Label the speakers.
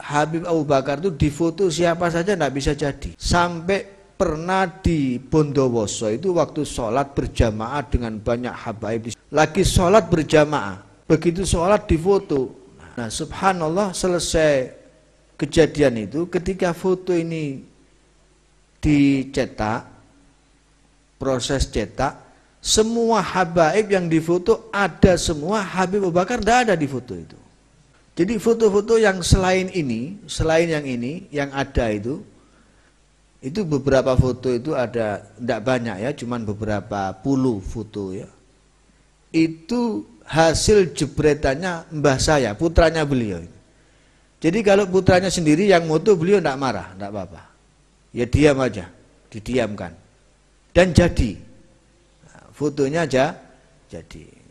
Speaker 1: Habib Abu Bakar itu difoto siapa saja tidak bisa jadi. Sampai pernah di Bondowoso itu waktu sholat berjamaah dengan banyak habaib. Lagi sholat berjamaah, begitu sholat difoto. Nah subhanallah selesai kejadian itu ketika foto ini dicetak, proses cetak, semua habaib yang difoto ada semua Habib Abu Bakar tidak ada di foto itu. Jadi foto-foto yang selain ini, selain yang ini, yang ada itu, itu beberapa foto itu ada, tidak banyak ya, cuman beberapa puluh foto ya. Itu hasil jebretannya mbah saya, putranya beliau. Jadi kalau putranya sendiri yang moto beliau tidak marah, tidak apa-apa. Ya diam aja, didiamkan. Dan jadi, fotonya aja
Speaker 2: jadi.